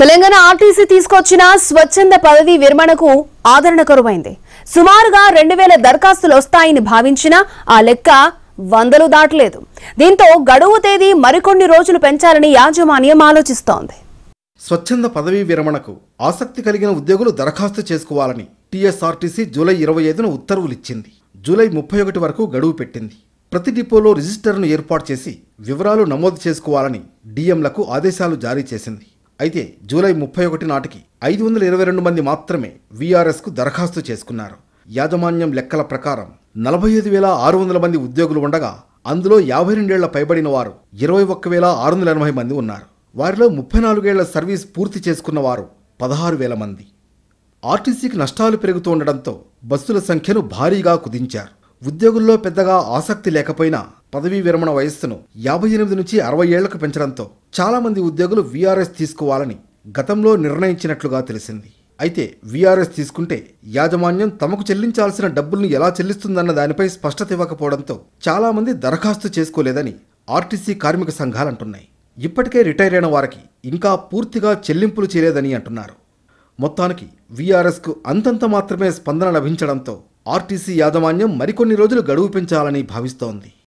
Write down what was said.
Telangana RTC తీసుకొచ్చిన స్వచ్ఛంద పదవి విరమణకు ఆదరణ కరువైంది సుమారుగా రెండు వేల దరఖాస్తులు వస్తాయని భావించిన ఆ లెక్క వందలు దాటలేదు దీంతో గడువు తేదీ మరికొన్ని రోజులు పెంచాలని యాజమాన్యం ఆలోచిస్తోంది స్వచ్ఛంద పదవీ విరమణకు ఆసక్తి కలిగిన ఉద్యోగులు దరఖాస్తు చేసుకోవాలని టీఎస్ఆర్టీసీ జూలై ఇరవై ఐదున ఉత్తర్వులిచ్చింది జూలై ముప్పై ఒకటి వరకు గడువు పెట్టింది ప్రతి డిపోలో రిజిస్టర్ను ఏర్పాటు చేసి వివరాలు నమోదు చేసుకోవాలని డీఎంలకు ఆదేశాలు జారీ చేసింది అయితే జూలై ముప్పై ఒకటి నాటికి ఐదు వందల ఇరవై రెండు మంది మాత్రమే వీఆర్ఎస్కు దరఖాస్తు చేసుకున్నారు యాజమాన్యం లెక్కల ప్రకారం నలభై ఐదు వేల ఆరు వందల మంది ఉద్యోగులు ఉండగా అందులో యాభై రెండేళ్ల పైబడిన వారు ఇరవై ఒక్క వేల ఆరు వందల ఎనభై మంది ఉన్నారు వారిలో ముప్పై నాలుగేళ్ల సర్వీస్ పూర్తి చేసుకున్న వారు పదహారు వేల మంది ఆర్టీసీకి నష్టాలు పెరుగుతూ ఉండడంతో బస్సుల సంఖ్యను భారీగా కుదించారు ఉద్యోగుల్లో పెద్దగా ఆసక్తి లేకపోయినా పదవీ విరమణ వయస్సును యాభై ఎనిమిది నుంచి అరవై ఏళ్లకు పెంచడంతో చాలామంది ఉద్యోగులు వీఆర్ఎస్ తీసుకోవాలని గతంలో నిర్ణయించినట్లుగా తెలిసింది అయితే వీఆర్ఎస్ తీసుకుంటే యాజమాన్యం తమకు చెల్లించాల్సిన డబ్బుల్ని ఎలా చెల్లిస్తుందన్న దానిపై స్పష్టత ఇవ్వకపోవడంతో చాలామంది దరఖాస్తు చేసుకోలేదని ఆర్టీసీ కార్మిక సంఘాలు అంటున్నాయి ఇప్పటికే రిటైర్ అయిన వారికి ఇంకా పూర్తిగా చెల్లింపులు చేయలేదని అంటున్నారు మొత్తానికి వీఆర్ఎస్కు అంతంత మాత్రమే స్పందన లభించడంతో ఆర్టీసీ యాజమాన్యం మరికొన్ని రోజులు గడువు పెంచాలని భావిస్తోంది